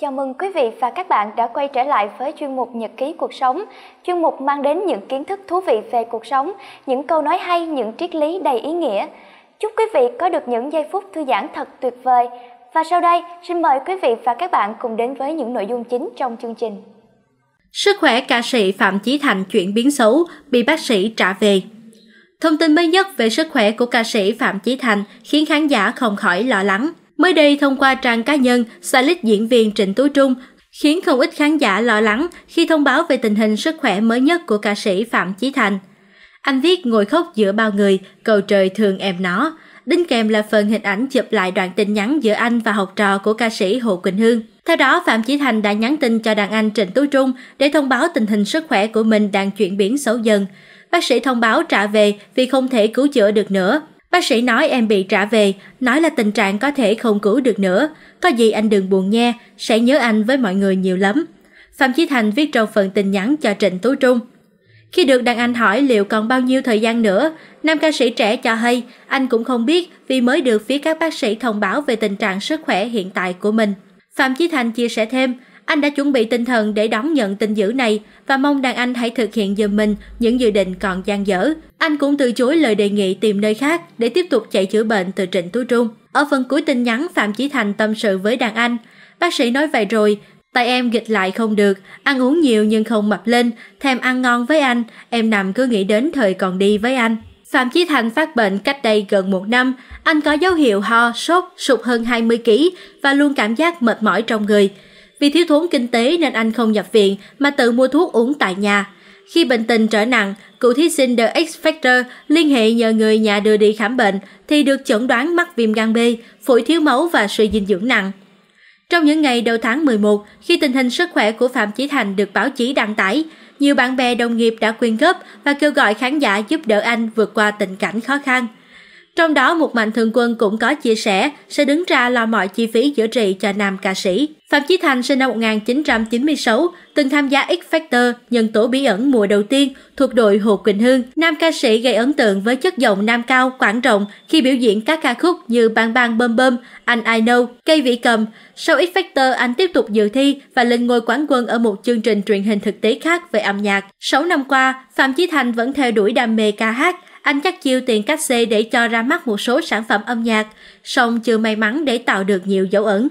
Chào mừng quý vị và các bạn đã quay trở lại với chuyên mục Nhật ký cuộc sống. Chuyên mục mang đến những kiến thức thú vị về cuộc sống, những câu nói hay, những triết lý đầy ý nghĩa. Chúc quý vị có được những giây phút thư giãn thật tuyệt vời. Và sau đây, xin mời quý vị và các bạn cùng đến với những nội dung chính trong chương trình. Sức khỏe ca sĩ Phạm Chí Thành chuyển biến xấu, bị bác sĩ trả về. Thông tin mới nhất về sức khỏe của ca sĩ Phạm Chí Thành khiến khán giả không khỏi lo lắng. Mới đây thông qua trang cá nhân, stylist diễn viên Trịnh Tú Trung khiến không ít khán giả lo lắng khi thông báo về tình hình sức khỏe mới nhất của ca sĩ Phạm Chí Thành. Anh viết ngồi khóc giữa bao người, cầu trời thương em nó. Đính kèm là phần hình ảnh chụp lại đoạn tin nhắn giữa anh và học trò của ca sĩ Hồ Quỳnh Hương. Theo đó, Phạm Chí Thành đã nhắn tin cho đàn anh Trịnh Tú Trung để thông báo tình hình sức khỏe của mình đang chuyển biến xấu dần. Bác sĩ thông báo trả về vì không thể cứu chữa được nữa. Bác sĩ nói em bị trả về, nói là tình trạng có thể không cứu được nữa. Có gì anh đừng buồn nha, sẽ nhớ anh với mọi người nhiều lắm. Phạm Chí Thành viết trong phần tin nhắn cho Trịnh Tú Trung. Khi được đàn anh hỏi liệu còn bao nhiêu thời gian nữa, nam ca sĩ trẻ cho hay anh cũng không biết vì mới được phía các bác sĩ thông báo về tình trạng sức khỏe hiện tại của mình. Phạm Chí Thành chia sẻ thêm, anh đã chuẩn bị tinh thần để đón nhận tin dữ này và mong đàn anh hãy thực hiện giùm mình những dự định còn gian dở. Anh cũng từ chối lời đề nghị tìm nơi khác để tiếp tục chạy chữa bệnh từ Trịnh Tú Trung. Ở phần cuối tin nhắn, Phạm Chí Thành tâm sự với đàn anh. Bác sĩ nói vậy rồi, tại em nghịch lại không được, ăn uống nhiều nhưng không mập lên, thèm ăn ngon với anh, em nằm cứ nghĩ đến thời còn đi với anh. Phạm Chí Thành phát bệnh cách đây gần một năm, anh có dấu hiệu ho, sốt, sụt hơn 20kg và luôn cảm giác mệt mỏi trong người. Vì thiếu thốn kinh tế nên anh không nhập viện mà tự mua thuốc uống tại nhà. Khi bệnh tình trở nặng, cựu thí sinh The X Factor liên hệ nhờ người nhà đưa đi khám bệnh thì được chẩn đoán mắc viêm gan B, phổi thiếu máu và suy dinh dưỡng nặng. Trong những ngày đầu tháng 11, khi tình hình sức khỏe của Phạm Chí Thành được báo chí đăng tải, nhiều bạn bè đồng nghiệp đã quyên góp và kêu gọi khán giả giúp đỡ anh vượt qua tình cảnh khó khăn. Trong đó, một mạnh thường quân cũng có chia sẻ sẽ đứng ra lo mọi chi phí chữa trị cho nam ca sĩ. Phạm Chí Thành sinh năm 1996, từng tham gia X Factor, nhân tổ bí ẩn mùa đầu tiên thuộc đội Hồ Quỳnh Hương. Nam ca sĩ gây ấn tượng với chất giọng nam cao, quảng rộng khi biểu diễn các ca khúc như Bang Bang Bơm Bơm, Anh I Know, Cây Vĩ Cầm. Sau X Factor, anh tiếp tục dự thi và lên ngôi quán quân ở một chương trình truyền hình thực tế khác về âm nhạc. 6 năm qua, Phạm Chí Thành vẫn theo đuổi đam mê ca hát, anh chắc chiêu tiền cách xê để cho ra mắt một số sản phẩm âm nhạc, song chưa may mắn để tạo được nhiều dấu ấn.